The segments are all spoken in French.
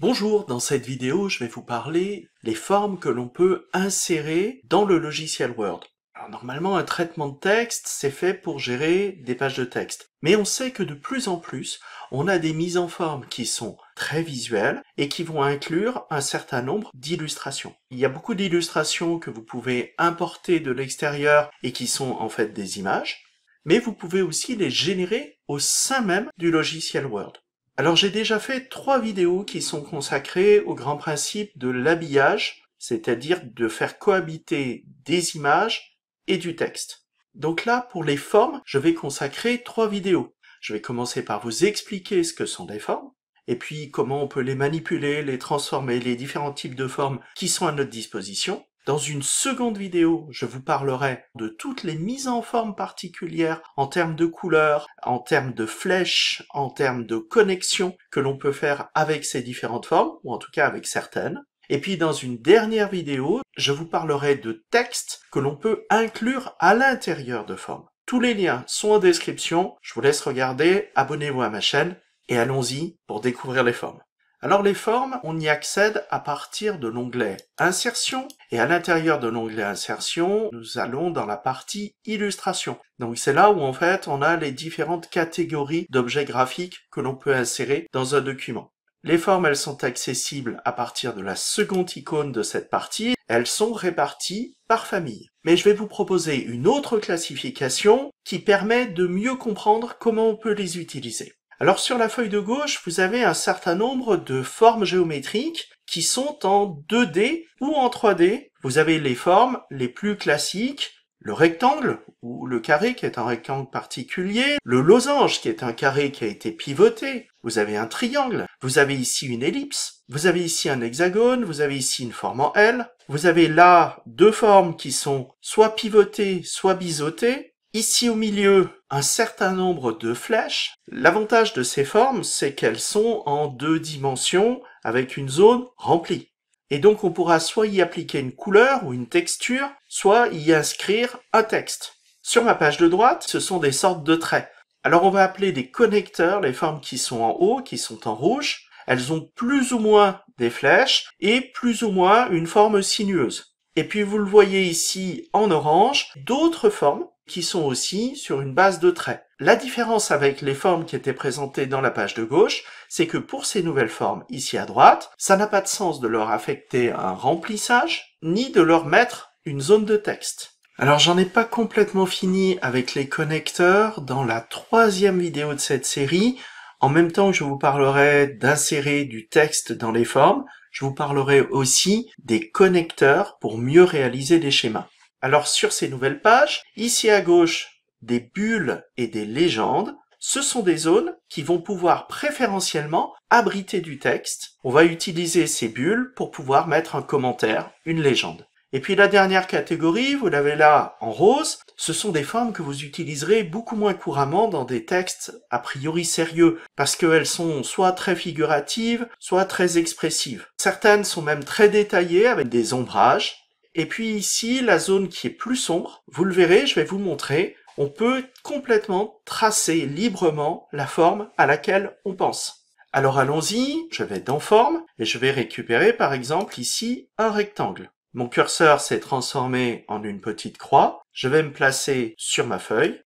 Bonjour, dans cette vidéo, je vais vous parler des formes que l'on peut insérer dans le logiciel Word. Alors, normalement, un traitement de texte, c'est fait pour gérer des pages de texte. Mais on sait que de plus en plus, on a des mises en forme qui sont très visuelles et qui vont inclure un certain nombre d'illustrations. Il y a beaucoup d'illustrations que vous pouvez importer de l'extérieur et qui sont en fait des images, mais vous pouvez aussi les générer au sein même du logiciel Word. Alors j'ai déjà fait trois vidéos qui sont consacrées au grand principe de l'habillage, c'est-à-dire de faire cohabiter des images et du texte. Donc là, pour les formes, je vais consacrer trois vidéos. Je vais commencer par vous expliquer ce que sont des formes, et puis comment on peut les manipuler, les transformer, les différents types de formes qui sont à notre disposition. Dans une seconde vidéo, je vous parlerai de toutes les mises en forme particulières en termes de couleurs, en termes de flèches, en termes de connexions que l'on peut faire avec ces différentes formes, ou en tout cas avec certaines. Et puis dans une dernière vidéo, je vous parlerai de textes que l'on peut inclure à l'intérieur de formes. Tous les liens sont en description, je vous laisse regarder, abonnez-vous à ma chaîne et allons-y pour découvrir les formes. Alors les formes, on y accède à partir de l'onglet Insertion et à l'intérieur de l'onglet insertion, nous allons dans la partie illustration. Donc c'est là où en fait on a les différentes catégories d'objets graphiques que l'on peut insérer dans un document. Les formes, elles sont accessibles à partir de la seconde icône de cette partie. Elles sont réparties par famille. Mais je vais vous proposer une autre classification qui permet de mieux comprendre comment on peut les utiliser. Alors sur la feuille de gauche, vous avez un certain nombre de formes géométriques qui sont en 2D ou en 3D. Vous avez les formes les plus classiques, le rectangle ou le carré qui est un rectangle particulier, le losange qui est un carré qui a été pivoté, vous avez un triangle, vous avez ici une ellipse, vous avez ici un hexagone, vous avez ici une forme en L, vous avez là deux formes qui sont soit pivotées, soit biseautées, ici au milieu un certain nombre de flèches. L'avantage de ces formes, c'est qu'elles sont en deux dimensions avec une zone remplie. Et donc on pourra soit y appliquer une couleur ou une texture, soit y inscrire un texte. Sur ma page de droite, ce sont des sortes de traits. Alors on va appeler des connecteurs les formes qui sont en haut, qui sont en rouge. Elles ont plus ou moins des flèches et plus ou moins une forme sinueuse. Et puis vous le voyez ici en orange, d'autres formes qui sont aussi sur une base de traits. La différence avec les formes qui étaient présentées dans la page de gauche, c'est que pour ces nouvelles formes ici à droite, ça n'a pas de sens de leur affecter un remplissage, ni de leur mettre une zone de texte. Alors j'en ai pas complètement fini avec les connecteurs dans la troisième vidéo de cette série. En même temps que je vous parlerai d'insérer du texte dans les formes, je vous parlerai aussi des connecteurs pour mieux réaliser des schémas. Alors sur ces nouvelles pages, ici à gauche, des bulles et des légendes, ce sont des zones qui vont pouvoir préférentiellement abriter du texte. On va utiliser ces bulles pour pouvoir mettre un commentaire, une légende. Et puis la dernière catégorie, vous l'avez là en rose, ce sont des formes que vous utiliserez beaucoup moins couramment dans des textes a priori sérieux, parce qu'elles sont soit très figuratives, soit très expressives. Certaines sont même très détaillées avec des ombrages, et puis ici, la zone qui est plus sombre, vous le verrez, je vais vous montrer, on peut complètement tracer librement la forme à laquelle on pense. Alors allons-y, je vais dans forme, et je vais récupérer par exemple ici un rectangle. Mon curseur s'est transformé en une petite croix, je vais me placer sur ma feuille,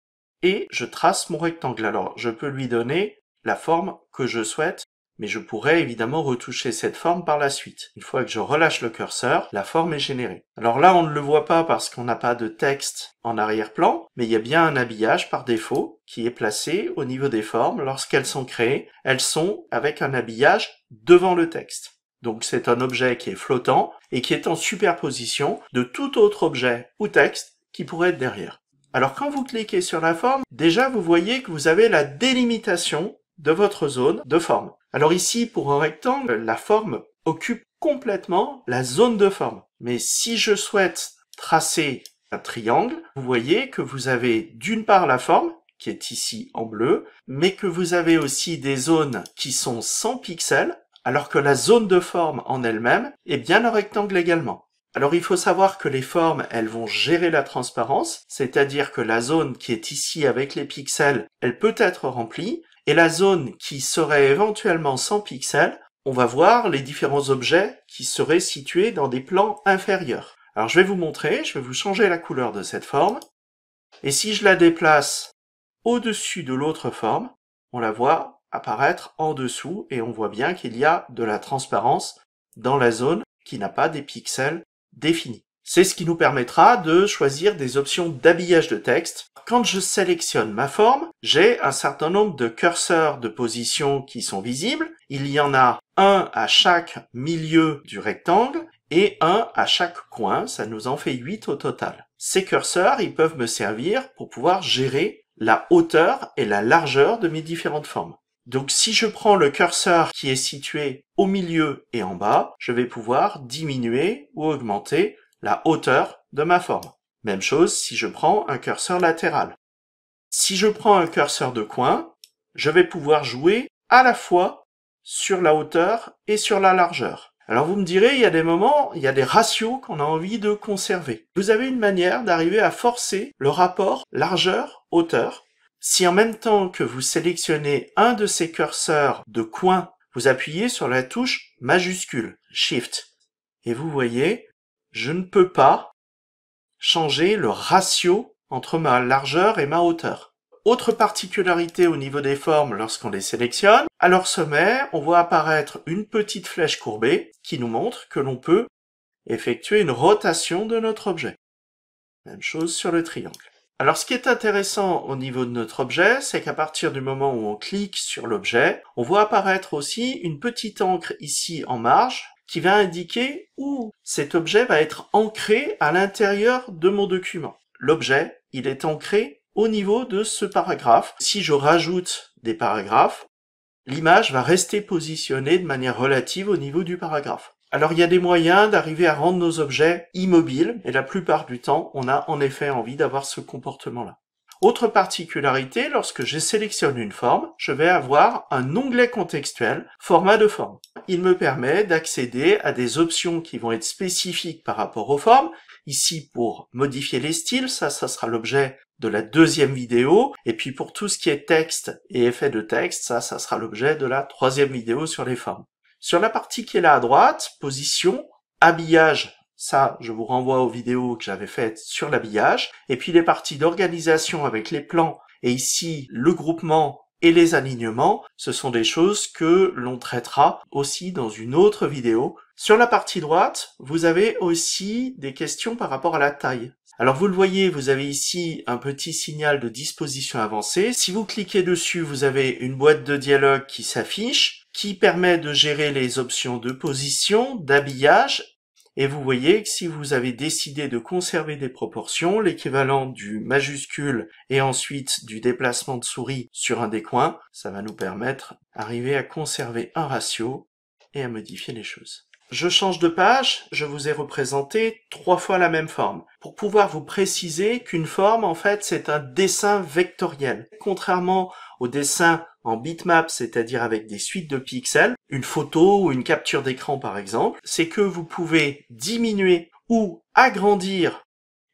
et je trace mon rectangle. Alors je peux lui donner la forme que je souhaite mais je pourrais évidemment retoucher cette forme par la suite. Une fois que je relâche le curseur, la forme est générée. Alors là, on ne le voit pas parce qu'on n'a pas de texte en arrière-plan, mais il y a bien un habillage par défaut qui est placé au niveau des formes. Lorsqu'elles sont créées, elles sont avec un habillage devant le texte. Donc c'est un objet qui est flottant et qui est en superposition de tout autre objet ou texte qui pourrait être derrière. Alors quand vous cliquez sur la forme, déjà vous voyez que vous avez la délimitation de votre zone de forme. Alors ici, pour un rectangle, la forme occupe complètement la zone de forme. Mais si je souhaite tracer un triangle, vous voyez que vous avez d'une part la forme, qui est ici en bleu, mais que vous avez aussi des zones qui sont sans pixels, alors que la zone de forme en elle-même est bien un rectangle également. Alors il faut savoir que les formes, elles vont gérer la transparence, c'est-à-dire que la zone qui est ici avec les pixels, elle peut être remplie, et la zone qui serait éventuellement sans pixels, on va voir les différents objets qui seraient situés dans des plans inférieurs. Alors je vais vous montrer, je vais vous changer la couleur de cette forme. Et si je la déplace au-dessus de l'autre forme, on la voit apparaître en dessous et on voit bien qu'il y a de la transparence dans la zone qui n'a pas des pixels définis. C'est ce qui nous permettra de choisir des options d'habillage de texte. Quand je sélectionne ma forme, j'ai un certain nombre de curseurs de position qui sont visibles. Il y en a un à chaque milieu du rectangle et un à chaque coin. Ça nous en fait 8 au total. Ces curseurs, ils peuvent me servir pour pouvoir gérer la hauteur et la largeur de mes différentes formes. Donc si je prends le curseur qui est situé au milieu et en bas, je vais pouvoir diminuer ou augmenter la hauteur de ma forme. Même chose si je prends un curseur latéral. Si je prends un curseur de coin, je vais pouvoir jouer à la fois sur la hauteur et sur la largeur. Alors vous me direz, il y a des moments, il y a des ratios qu'on a envie de conserver. Vous avez une manière d'arriver à forcer le rapport largeur-hauteur. Si en même temps que vous sélectionnez un de ces curseurs de coin, vous appuyez sur la touche majuscule, Shift. Et vous voyez, je ne peux pas changer le ratio entre ma largeur et ma hauteur. Autre particularité au niveau des formes lorsqu'on les sélectionne, à leur sommet, on voit apparaître une petite flèche courbée qui nous montre que l'on peut effectuer une rotation de notre objet. Même chose sur le triangle. Alors ce qui est intéressant au niveau de notre objet, c'est qu'à partir du moment où on clique sur l'objet, on voit apparaître aussi une petite encre ici en marge qui va indiquer où cet objet va être ancré à l'intérieur de mon document. L'objet, il est ancré au niveau de ce paragraphe. Si je rajoute des paragraphes, l'image va rester positionnée de manière relative au niveau du paragraphe. Alors il y a des moyens d'arriver à rendre nos objets immobiles et la plupart du temps on a en effet envie d'avoir ce comportement-là. Autre particularité, lorsque je sélectionne une forme, je vais avoir un onglet contextuel format de forme. Il me permet d'accéder à des options qui vont être spécifiques par rapport aux formes. Ici, pour modifier les styles, ça, ça sera l'objet de la deuxième vidéo. Et puis pour tout ce qui est texte et effet de texte, ça, ça sera l'objet de la troisième vidéo sur les formes. Sur la partie qui est là à droite, position, habillage ça, je vous renvoie aux vidéos que j'avais faites sur l'habillage. Et puis les parties d'organisation avec les plans et ici le groupement et les alignements, ce sont des choses que l'on traitera aussi dans une autre vidéo. Sur la partie droite, vous avez aussi des questions par rapport à la taille. Alors vous le voyez, vous avez ici un petit signal de disposition avancée. Si vous cliquez dessus, vous avez une boîte de dialogue qui s'affiche, qui permet de gérer les options de position, d'habillage et vous voyez que si vous avez décidé de conserver des proportions, l'équivalent du majuscule et ensuite du déplacement de souris sur un des coins, ça va nous permettre d'arriver à conserver un ratio et à modifier les choses. Je change de page, je vous ai représenté trois fois la même forme, pour pouvoir vous préciser qu'une forme, en fait, c'est un dessin vectoriel. Contrairement au dessin en bitmap, c'est-à-dire avec des suites de pixels, une photo ou une capture d'écran par exemple, c'est que vous pouvez diminuer ou agrandir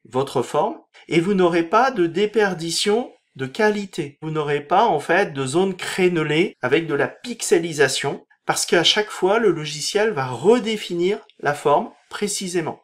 votre forme et vous n'aurez pas de déperdition de qualité. Vous n'aurez pas en fait de zone crénelée avec de la pixelisation parce qu'à chaque fois le logiciel va redéfinir la forme précisément.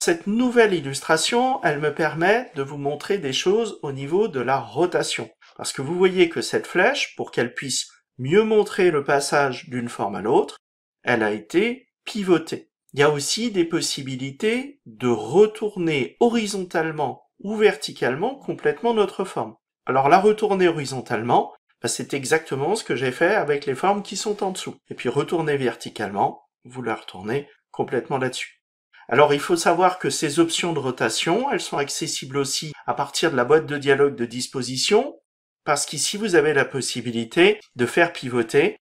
Cette nouvelle illustration, elle me permet de vous montrer des choses au niveau de la rotation. Parce que vous voyez que cette flèche, pour qu'elle puisse mieux montrer le passage d'une forme à l'autre, elle a été pivotée. Il y a aussi des possibilités de retourner horizontalement ou verticalement complètement notre forme. Alors la retourner horizontalement, bah, c'est exactement ce que j'ai fait avec les formes qui sont en dessous. Et puis retourner verticalement, vous la retournez complètement là-dessus. Alors il faut savoir que ces options de rotation, elles sont accessibles aussi à partir de la boîte de dialogue de disposition parce qu'ici, vous avez la possibilité de faire pivoter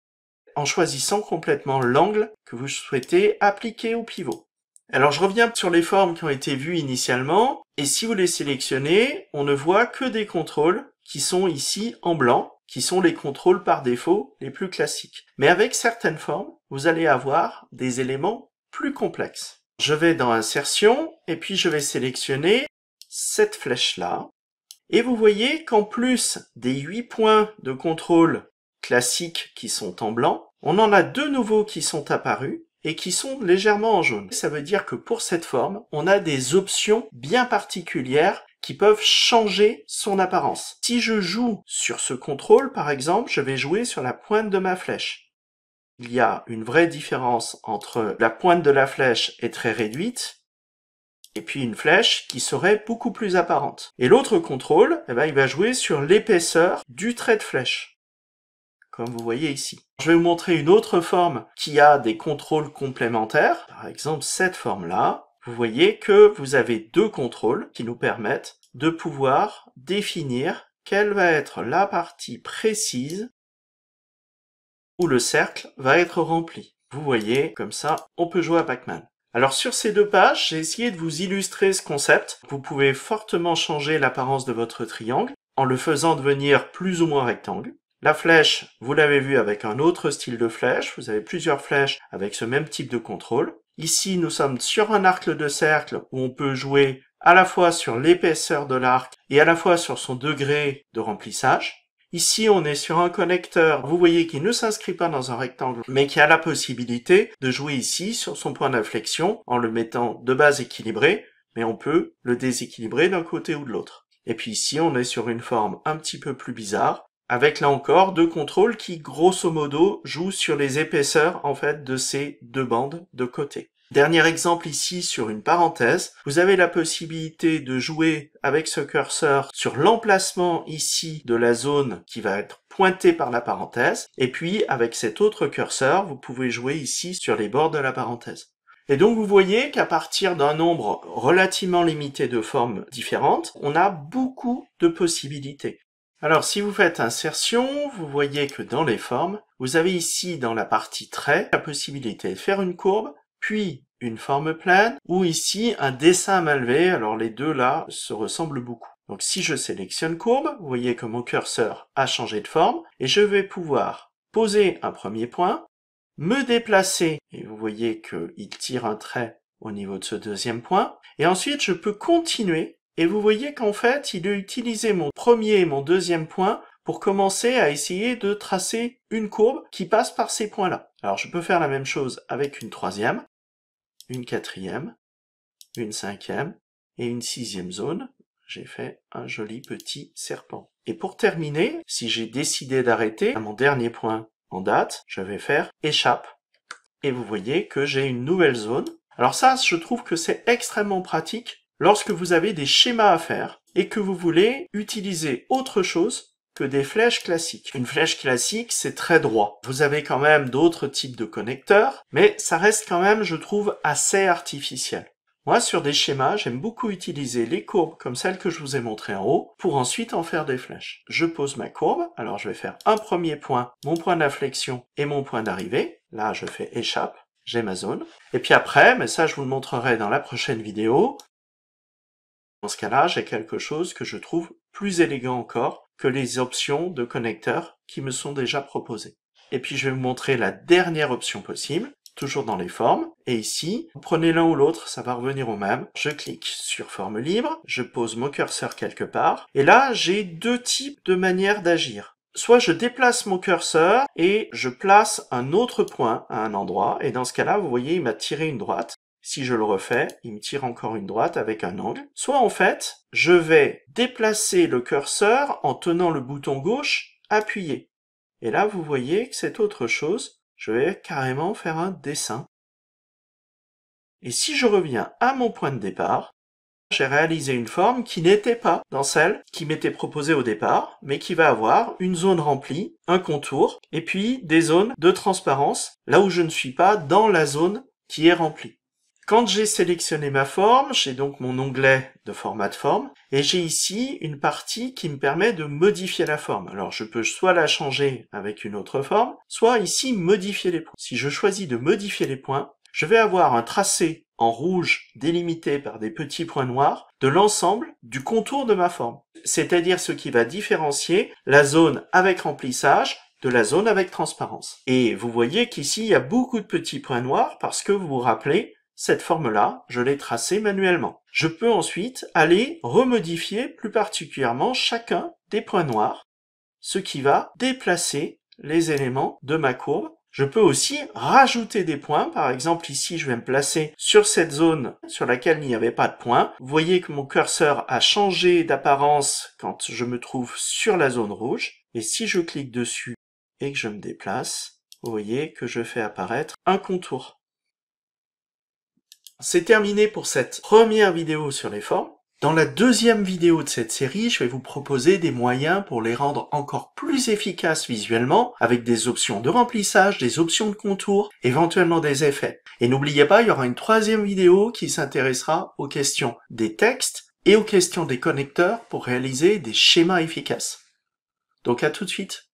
en choisissant complètement l'angle que vous souhaitez appliquer au pivot. Alors je reviens sur les formes qui ont été vues initialement, et si vous les sélectionnez, on ne voit que des contrôles qui sont ici en blanc, qui sont les contrôles par défaut les plus classiques. Mais avec certaines formes, vous allez avoir des éléments plus complexes. Je vais dans Insertion, et puis je vais sélectionner cette flèche-là, et vous voyez qu'en plus des 8 points de contrôle classiques qui sont en blanc, on en a deux nouveaux qui sont apparus et qui sont légèrement en jaune. Ça veut dire que pour cette forme, on a des options bien particulières qui peuvent changer son apparence. Si je joue sur ce contrôle, par exemple, je vais jouer sur la pointe de ma flèche. Il y a une vraie différence entre la pointe de la flèche est très réduite et puis une flèche qui serait beaucoup plus apparente. Et l'autre contrôle, eh ben, il va jouer sur l'épaisseur du trait de flèche, comme vous voyez ici. Je vais vous montrer une autre forme qui a des contrôles complémentaires, par exemple cette forme-là. Vous voyez que vous avez deux contrôles qui nous permettent de pouvoir définir quelle va être la partie précise où le cercle va être rempli. Vous voyez, comme ça, on peut jouer à Pac-Man. Alors sur ces deux pages, j'ai essayé de vous illustrer ce concept. Vous pouvez fortement changer l'apparence de votre triangle en le faisant devenir plus ou moins rectangle. La flèche, vous l'avez vu avec un autre style de flèche, vous avez plusieurs flèches avec ce même type de contrôle. Ici, nous sommes sur un arc de cercle où on peut jouer à la fois sur l'épaisseur de l'arc et à la fois sur son degré de remplissage. Ici, on est sur un connecteur, vous voyez, qui ne s'inscrit pas dans un rectangle, mais qui a la possibilité de jouer ici sur son point d'inflexion en le mettant de base équilibré, mais on peut le déséquilibrer d'un côté ou de l'autre. Et puis ici, on est sur une forme un petit peu plus bizarre, avec là encore deux contrôles qui, grosso modo, jouent sur les épaisseurs, en fait, de ces deux bandes de côté. Dernier exemple ici sur une parenthèse, vous avez la possibilité de jouer avec ce curseur sur l'emplacement ici de la zone qui va être pointée par la parenthèse, et puis avec cet autre curseur, vous pouvez jouer ici sur les bords de la parenthèse. Et donc vous voyez qu'à partir d'un nombre relativement limité de formes différentes, on a beaucoup de possibilités. Alors si vous faites insertion, vous voyez que dans les formes, vous avez ici dans la partie trait la possibilité de faire une courbe, puis une forme plane, ou ici un dessin malvé, alors les deux là se ressemblent beaucoup. Donc si je sélectionne courbe, vous voyez que mon curseur a changé de forme, et je vais pouvoir poser un premier point, me déplacer, et vous voyez qu'il tire un trait au niveau de ce deuxième point, et ensuite je peux continuer, et vous voyez qu'en fait il a utilisé mon premier et mon deuxième point pour commencer à essayer de tracer une courbe qui passe par ces points-là. Alors je peux faire la même chose avec une troisième, une quatrième, une cinquième et une sixième zone. J'ai fait un joli petit serpent. Et pour terminer, si j'ai décidé d'arrêter, à mon dernier point en date, je vais faire échappe. Et vous voyez que j'ai une nouvelle zone. Alors ça, je trouve que c'est extrêmement pratique lorsque vous avez des schémas à faire et que vous voulez utiliser autre chose que des flèches classiques. Une flèche classique, c'est très droit. Vous avez quand même d'autres types de connecteurs, mais ça reste quand même, je trouve, assez artificiel. Moi, sur des schémas, j'aime beaucoup utiliser les courbes comme celle que je vous ai montrées en haut pour ensuite en faire des flèches. Je pose ma courbe, alors je vais faire un premier point, mon point d'inflexion et mon point d'arrivée. Là, je fais échappe, j'ai ma zone. Et puis après, mais ça je vous le montrerai dans la prochaine vidéo, dans ce cas-là, j'ai quelque chose que je trouve plus élégant encore que les options de connecteurs qui me sont déjà proposées. Et puis je vais vous montrer la dernière option possible, toujours dans les formes. Et ici, vous prenez l'un ou l'autre, ça va revenir au même. Je clique sur forme libre, je pose mon curseur quelque part. Et là, j'ai deux types de manières d'agir. Soit je déplace mon curseur et je place un autre point à un endroit. Et dans ce cas-là, vous voyez, il m'a tiré une droite si je le refais, il me tire encore une droite avec un angle. Soit en fait, je vais déplacer le curseur en tenant le bouton gauche appuyé. Et là, vous voyez que c'est autre chose. Je vais carrément faire un dessin. Et si je reviens à mon point de départ, j'ai réalisé une forme qui n'était pas dans celle qui m'était proposée au départ, mais qui va avoir une zone remplie, un contour, et puis des zones de transparence, là où je ne suis pas dans la zone qui est remplie. Quand j'ai sélectionné ma forme, j'ai donc mon onglet de format de forme, et j'ai ici une partie qui me permet de modifier la forme. Alors je peux soit la changer avec une autre forme, soit ici modifier les points. Si je choisis de modifier les points, je vais avoir un tracé en rouge délimité par des petits points noirs de l'ensemble du contour de ma forme, c'est-à-dire ce qui va différencier la zone avec remplissage de la zone avec transparence. Et vous voyez qu'ici, il y a beaucoup de petits points noirs parce que vous vous rappelez, cette forme-là, je l'ai tracée manuellement. Je peux ensuite aller remodifier plus particulièrement chacun des points noirs, ce qui va déplacer les éléments de ma courbe. Je peux aussi rajouter des points. Par exemple, ici, je vais me placer sur cette zone sur laquelle il n'y avait pas de point. Vous voyez que mon curseur a changé d'apparence quand je me trouve sur la zone rouge. Et si je clique dessus et que je me déplace, vous voyez que je fais apparaître un contour. C'est terminé pour cette première vidéo sur les formes. Dans la deuxième vidéo de cette série, je vais vous proposer des moyens pour les rendre encore plus efficaces visuellement avec des options de remplissage, des options de contour, éventuellement des effets. Et n'oubliez pas, il y aura une troisième vidéo qui s'intéressera aux questions des textes et aux questions des connecteurs pour réaliser des schémas efficaces. Donc à tout de suite